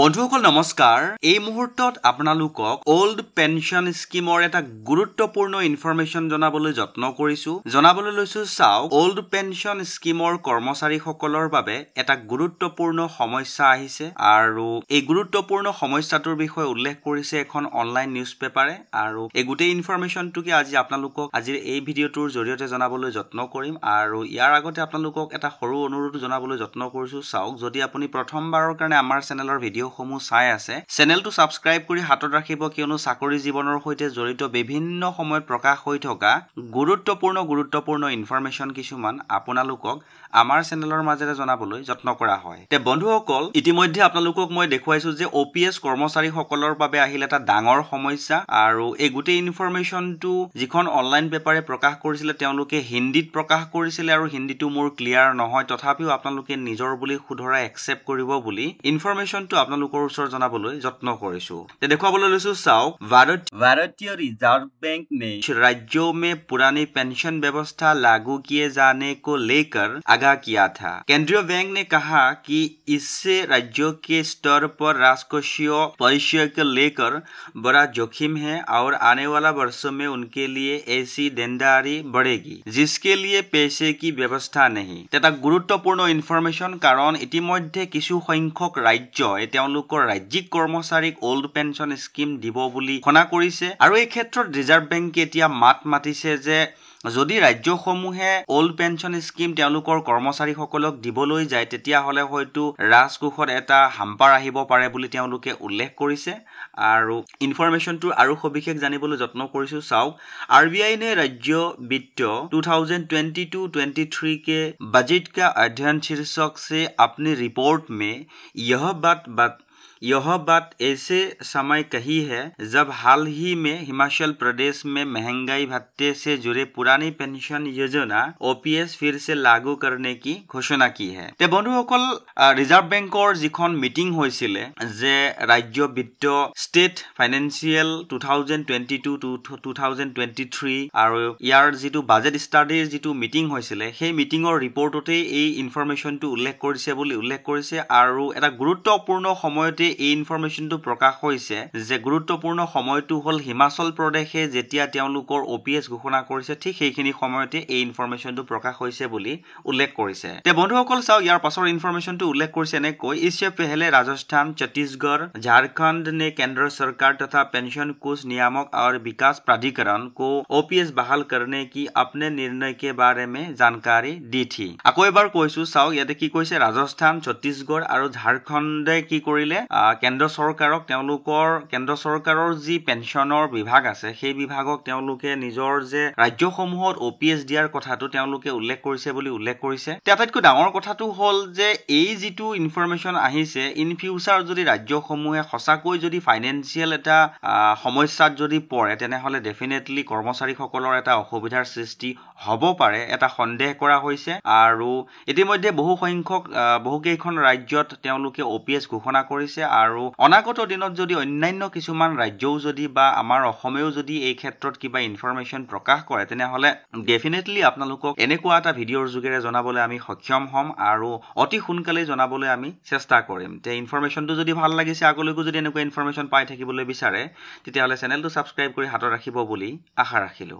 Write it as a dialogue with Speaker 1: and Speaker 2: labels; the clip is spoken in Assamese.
Speaker 1: বন্ধুসকল নমস্কাৰ এই মুহূৰ্তত আপোনালোকক অল্ড পেঞ্চন স্কীমৰ এটা গুৰুত্বপূৰ্ণ ইনফৰ্মেশ্যন জনাবলৈ যত্ন কৰিছো জনাবলৈ লৈছো চাওক অল্ড পেঞ্চন স্কীমৰ কৰ্মচাৰীসকলৰ বাবে এটা গুৰুত্বপূৰ্ণ সমস্যা আহিছে আৰু এই গুৰুত্বপূৰ্ণ সমস্যাটোৰ বিষয়ে উল্লেখ কৰিছে এখন অনলাইন নিউজ পেপাৰে আৰু এই গোটেই ইনফৰমেশ্যনটোকে আজি আপোনালোকক আজিৰ এই ভিডিঅ'টোৰ জৰিয়তে জনাবলৈ যত্ন কৰিম আৰু ইয়াৰ আগতে আপোনালোকক এটা সৰু অনুৰোধ জনাবলৈ যত্ন কৰিছো চাওক যদি আপুনি প্ৰথমবাৰৰ কাৰণে আমাৰ চেনেলৰ ভিডিঅ' ভিডিঅ'সমূহ চাই আছে চেনেলটো ছাবস্ক্ৰাইব কৰি হাতত ৰাখিব কিয়নো চাকৰি জীৱনৰ সৈতে জড়িত বিভিন্ন সময়ত প্ৰকাশ হৈ থকা গুৰুত্বপূৰ্ণ গুৰুত্বপূৰ্ণ ইনফৰ্মেশ্যন কিছুমান আপোনালোকক আমাৰ চেনেলৰ মাজেৰে জনাবলৈ যত্ন কৰা হয় তে বন্ধুসকল ইতিমধ্যে আপোনালোকক মই দেখুৱাইছো যে অ' পি এছ কৰ্মচাৰীসকলৰ বাবে আহিল এটা ডাঙৰ সমস্যা আৰু এই গোটেই ইনফৰমেশ্যনটো যিখন অনলাইন পেপাৰে প্ৰকাশ কৰিছিলে তেওঁলোকে হিন্দীত প্ৰকাশ কৰিছিলে আৰু হিন্দীটো মোৰ ক্লিয়াৰ নহয় তথাপিও আপোনালোকে নিজৰ বুলি শুধৰাই একচেপ্ট কৰিব বুলি ইনফৰ্মেশ্যনটো আপোনালোকৰ ওচৰত জনাবলৈ যত্ন কৰিছো দেখুৱাবলৈ লৈছো চাওক ভাৰতীয় ৰিজাৰ্ভ বেংক মে ৰাজ্য মে পুৰণি পেঞ্চন ব্যৱস্থা লাগু কিয়ে জানে কো লেকাৰ আগা কিয়া থা কেন্দ্ৰীয় বেংক নে কাহা কি ইছে ৰাজ্য কে স্তৰ পৰ ৰাজকোষীয় পৰিচয়ক লেকাৰ বৰা জখিম হে আৰু আনে ৱালা বৰ্ষ মে উনকে লিয়ে এ চি দেনদাৰী বঢ়েগি জিচকে লিয়ে পেছে কি ব্যৱস্থা নেহি এটা গুৰুত্বপূৰ্ণ ইনফৰমেশ্যন কাৰণ ইতিমধ্যে কিছু সংখ্যক ৰাজ্যই তেওঁলোকৰ ৰাজ্যিক কৰ্মচাৰীক অল্ড পেঞ্চন স্কিম দিব বুলি ঘোষণা কৰিছে আৰু এই ক্ষেত্ৰত ৰিজাৰ্ভ বেংকে এতিয়া মাত মাতিছে যে যদি ৰাজ্যসমূহে অল্ড পেঞ্চন স্কিম তেওঁলোকৰ কৰ্মচাৰীসকলক দিবলৈ যায় তেতিয়াহ'লে হয়তো ৰাজকোষত এটা হাম্পাৰ আহিব পাৰে বুলি তেওঁলোকে উল্লেখ কৰিছে আৰু ইনফৰ্মেশ্যনটো আৰু সবিশেষ জানিবলৈ যত্ন কৰিছোঁ চাওক আৰ বি আই নে ৰাজ্য বিত্ত two thousand twenty two twenty three কে বাজেট কা অধ্যয়ন শীৰ্ষক চে আপনি ৰিপৰ্ট মে ইহ বাট but यह बात ऐसे समय कही है जब हाल ही में हिमाचल प्रदेश में महंगाई भत्ते से जुड़े पुरानी पेंशन योजना ओपीएस फिर से लागू करने की घोषणा की है ते बंधु रिजर्व बैंक जी मीटिंग जे राज्य वित्त state financial 2022 two two two thousand twenty three আৰু ইয়াৰ যিটো হৈছিলে সেই মিটিঙৰ ৰিপৰ্টতে এই ইনফৰ্মেশ্যনটো উল্লেখ কৰিছে বুলি উল্লেখ কৰিছে আৰু এটা গুৰুত্বপূৰ্ণ সময়তে বাতৰিটোতে এই ইনফৰ্মেশ্যনটো প্ৰকাশ হৈছে যে গুৰুত্বপূৰ্ণ সময়টো হ'ল হিমাচল প্ৰদেশে যেতিয়া তেওঁলোকৰ অ' পি ঘোষণা কৰিছে ঠিক সেইখিনি সময়তে এই ইনফৰ্মেশ্যনটো প্ৰকাশ হৈছে বুলি উল্লেখ কৰিছে এতিয়া বন্ধুসকল চাওক ইয়াৰ পাছৰ ইনফৰ্মেশ্যনটো উল্লেখ কৰিছে এনেকৈ ইছে পেহেলে ৰাজস্থান ছত্তীশগড় ঝাৰখণ্ড নে কেন্দ্ৰ চৰকাৰ তথা পেঞ্চন কোচ নিয়ামক আৰু বিকাশ প্ৰাধিকৰণ কো অ' পি এছ বাহাল কাৰণে কি আপনে নিৰ্ণয় কে বাৰে মে জানকাৰী দি থি আকৌ এবাৰ কৈছো চাওক ইয়াতে কি কৈছে ৰাজস্থান ছত্তীশগড় আৰু ঝাৰখণ্ডে কি কৰিলে কেন্দ্ৰ চৰকাৰক তেওঁলোকৰ কেন্দ্ৰ চৰকাৰৰ যি পেঞ্চনৰ বিভাগ আছে সেই বিভাগক তেওঁলোকে নিজৰ যে ৰাজ্যসমূহত অ' পি এছ দিয়াৰ কথাটো তেওঁলোকে উল্লেখ কৰিছে বুলি উল্লেখ কৰিছে আটাইতকৈ ডাঙৰ কথাটো হ'ল যে এই যিটো ইনফৰ্মেশ্যন আহিছে ইন ফিউচাৰ যদি ৰাজ্যসমূহে সঁচাকৈ যদি ফাইনেন্সিয়েল এটা সমস্যাত যদি পৰে তেনেহ'লে ডেফিনেটলি কৰ্মচাৰীসকলৰ এটা অসুবিধাৰ সৃষ্টি হ'ব পাৰে এটা সন্দেহ কৰা হৈছে আৰু ইতিমধ্যে বহুসংখ্যক বহুকেইখন ৰাজ্যত তেওঁলোকে অ' পি এছ ঘোষণা কৰিছে আৰু অনাগত দিনত যদি অন্যান্য কিছুমান ৰাজ্যও যদি বা আমাৰ অসমেও যদি এই ক্ষেত্ৰত কিবা ইনফৰমেশ্যন প্ৰকাশ কৰে তেনেহ'লে ডেফিনেটলি আপোনালোকক এনেকুৱা এটা ভিডিঅ'ৰ যোগেৰে জনাবলৈ আমি সক্ষম হ'ম আৰু অতি সোনকালে জনাবলৈ আমি চেষ্টা কৰিম এতিয়া ইনফৰমেশ্যনটো যদি ভাল লাগিছে আগলৈকো যদি এনেকুৱা ইনফৰমেশ্যন পাই থাকিবলৈ বিচাৰে তেতিয়াহ'লে চেনেলটো ছাবস্ক্ৰাইব কৰি হাতত ৰাখিব বুলি আশা ৰাখিলোঁ